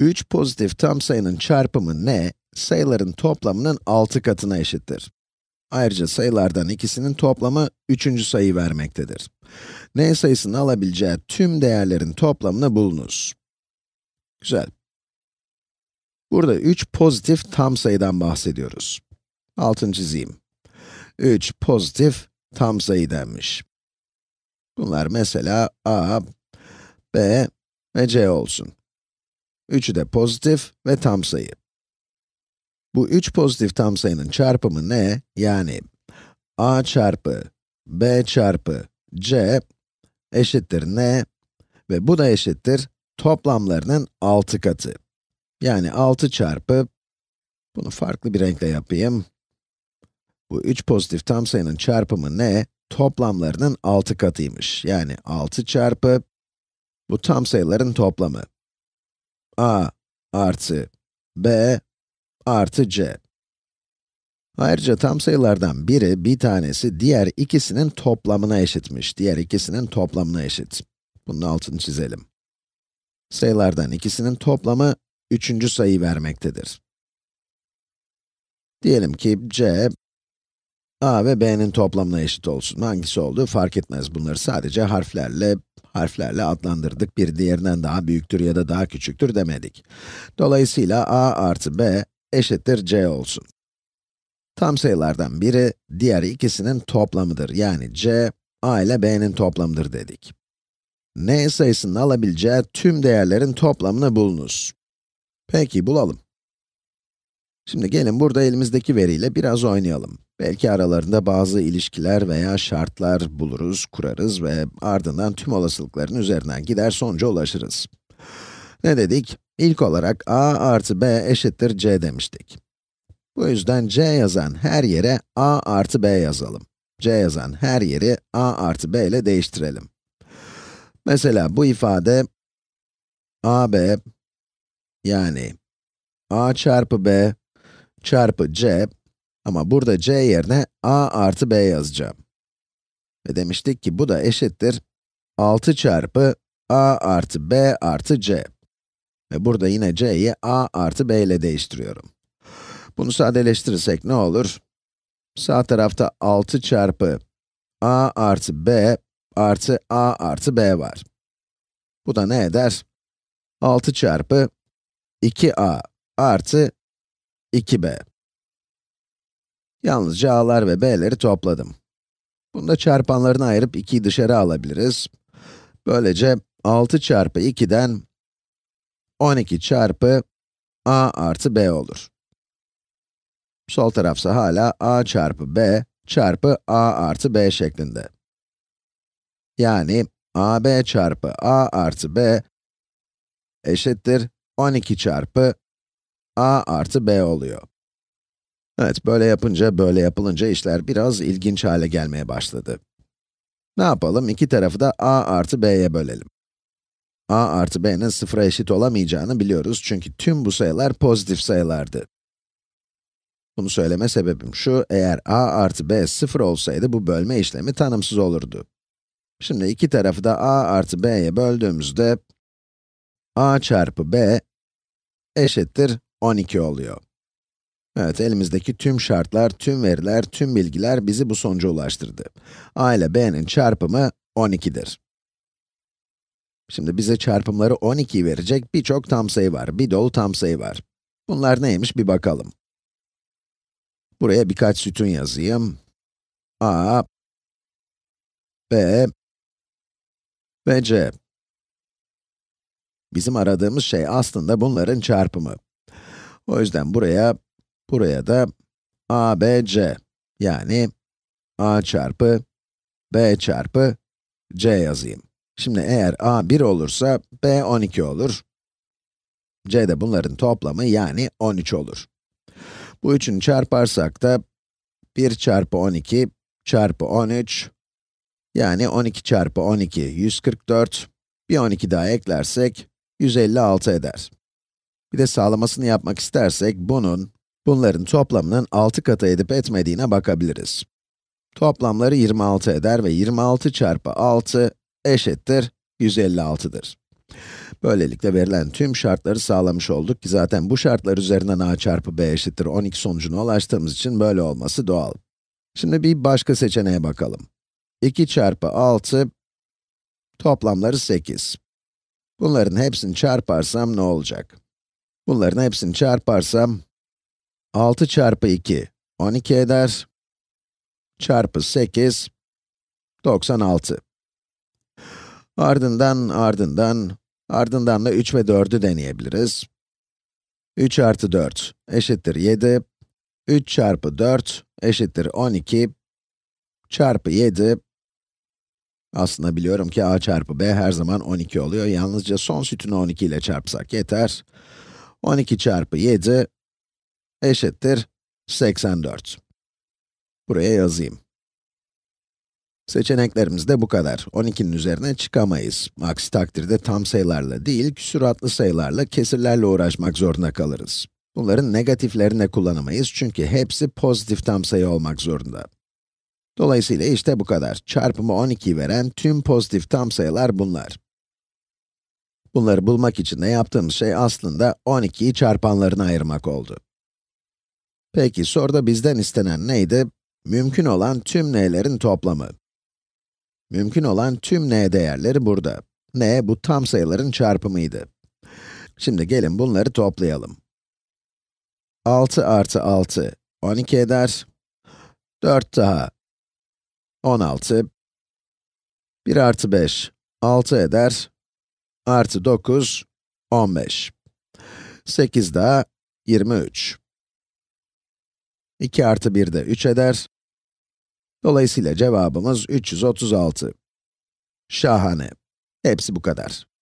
3 pozitif tam sayının çarpımı n, sayıların toplamının 6 katına eşittir. Ayrıca sayılardan ikisinin toplamı üçüncü sayı vermektedir. n sayısının alabileceği tüm değerlerin toplamını bulunuz. Güzel. Burada 3 pozitif tam sayıdan bahsediyoruz. Altın çizeyim. 3 pozitif tam sayı denmiş. Bunlar mesela a, b ve c olsun. Üçü de pozitif ve tam sayı. Bu üç pozitif tam sayının çarpımı ne? Yani a çarpı b çarpı c eşittir ne? ve bu da eşittir toplamlarının 6 katı. Yani 6 çarpı, bunu farklı bir renkle yapayım. Bu üç pozitif tam sayının çarpımı ne? Toplamlarının 6 katıymış. Yani 6 çarpı, bu tam sayıların toplamı a artı b artı c. Ayrıca tam sayılardan biri, bir tanesi diğer ikisinin toplamına eşitmiş. Diğer ikisinin toplamına eşit. Bunun altını çizelim. Sayılardan ikisinin toplamı üçüncü sayı vermektedir. Diyelim ki c, a ve b'nin toplamına eşit olsun. Hangisi olduğu fark etmez. Bunları sadece harflerle harflerle adlandırdık. Bir diğerinden daha büyüktür ya da daha küçüktür demedik. Dolayısıyla a artı b eşittir c olsun. Tam sayılardan biri, diğer ikisinin toplamıdır. Yani c, a ile b'nin toplamıdır dedik. n sayısının alabileceği tüm değerlerin toplamını bulunuz. Peki, bulalım. Şimdi gelin burada elimizdeki veriyle biraz oynayalım. Belki aralarında bazı ilişkiler veya şartlar buluruz, kurarız ve ardından tüm olasılıkların üzerinden gider sonuca ulaşırız. Ne dedik? İlk olarak a artı b eşittir c demiştik. Bu yüzden c yazan her yere a artı b yazalım. c yazan her yeri a artı b ile değiştirelim. Mesela bu ifade ab yani a çarpı b çarpı c ama burada c yerine a artı b yazacağım. Ve demiştik ki bu da eşittir 6 çarpı a artı b artı c. Ve burada yine c'yi a artı b ile değiştiriyorum. Bunu sadeleştirirsek ne olur? Sağ tarafta 6 çarpı a artı b artı a artı b var. Bu da ne eder? 6 çarpı 2a artı 2b. Yalnızca a'lar ve b'leri topladım. Bunda çarpanlarını ayırıp 2'yi dışarı alabiliriz. Böylece 6 çarpı 2'den 12 çarpı a artı b olur. Sol tarafsa hala a çarpı b çarpı a artı b şeklinde. Yani ab çarpı a artı b eşittir 12 çarpı a artı b oluyor. Evet, böyle yapınca, böyle yapılınca işler biraz ilginç hale gelmeye başladı. Ne yapalım? İki tarafı da a artı b'ye bölelim. a artı b'nin sıfıra eşit olamayacağını biliyoruz çünkü tüm bu sayılar pozitif sayılardı. Bunu söyleme sebebim şu, eğer a artı b sıfır olsaydı bu bölme işlemi tanımsız olurdu. Şimdi iki tarafı da a artı b'ye böldüğümüzde a çarpı b eşittir 12 oluyor. Evet, elimizdeki tüm şartlar, tüm veriler, tüm bilgiler bizi bu sonuca ulaştırdı. a ile b'nin çarpımı 12'dir. Şimdi bize çarpımları 12 verecek birçok tam sayı var, bir dolu tam sayı var. Bunlar neymiş bir bakalım. Buraya birkaç sütun yazayım. a, b ve c. Bizim aradığımız şey aslında bunların çarpımı. O yüzden buraya Buraya da ABC yani A çarpı B çarpı C yazayım. Şimdi eğer A 1 olursa B 12 olur. C de bunların toplamı yani 13 olur. Bu üçünü çarparsak da 1 çarpı 12 çarpı 13 yani 12 çarpı 12 144 bir 12 daha eklersek 156 eder. Bir de sağlamasını yapmak istersek bunun Bunların toplamının 6 katı edip etmediğine bakabiliriz. Toplamları 26 eder ve 26 çarpı 6 eşittir 156'dır. Böylelikle verilen tüm şartları sağlamış olduk ki zaten bu şartlar üzerinden a çarpı b eşittir 12 sonucuna ulaştığımız için böyle olması doğal. Şimdi bir başka seçeneğe bakalım. 2 çarpı 6, toplamları 8. Bunların hepsini çarparsam ne olacak? Bunların hepsini çarparsam 6 çarpı 2, 12 eder. Çarpı 8, 96. Ardından, ardından, ardından da 3 ve 4'ü deneyebiliriz. 3 artı 4 eşittir 7. 3 çarpı 4 eşittir 12. Çarpı 7. Aslında biliyorum ki a çarpı b her zaman 12 oluyor. Yalnızca son sütunu 12 ile çarpsak yeter. 12 çarpı 7 eşittir 84. Buraya yazayım. Seçeneklerimiz de bu kadar. 12'nin üzerine çıkamayız. Aksi takdirde tam sayılarla değil, küsuratlı sayılarla, kesirlerle uğraşmak zorunda kalırız. Bunların negatiflerini de kullanamayız çünkü hepsi pozitif tam sayı olmak zorunda. Dolayısıyla işte bu kadar. Çarpımı 12 veren tüm pozitif tam sayılar bunlar. Bunları bulmak için de yaptığımız şey aslında 12'yi çarpanlarına ayırmak oldu. Peki soruda bizden istenen neydi? Mümkün olan tüm n'lerin toplamı. Mümkün olan tüm n değerleri burada. n bu tam sayıların çarpımıydı. Şimdi gelin bunları toplayalım. 6 artı 6, 12 eder. 4 daha, 16. 1 artı 5, 6 eder. Artı 9, 15. 8 daha, 23. 2 artı 1 de 3 eder. Dolayısıyla cevabımız 336. Şahane. Hepsi bu kadar.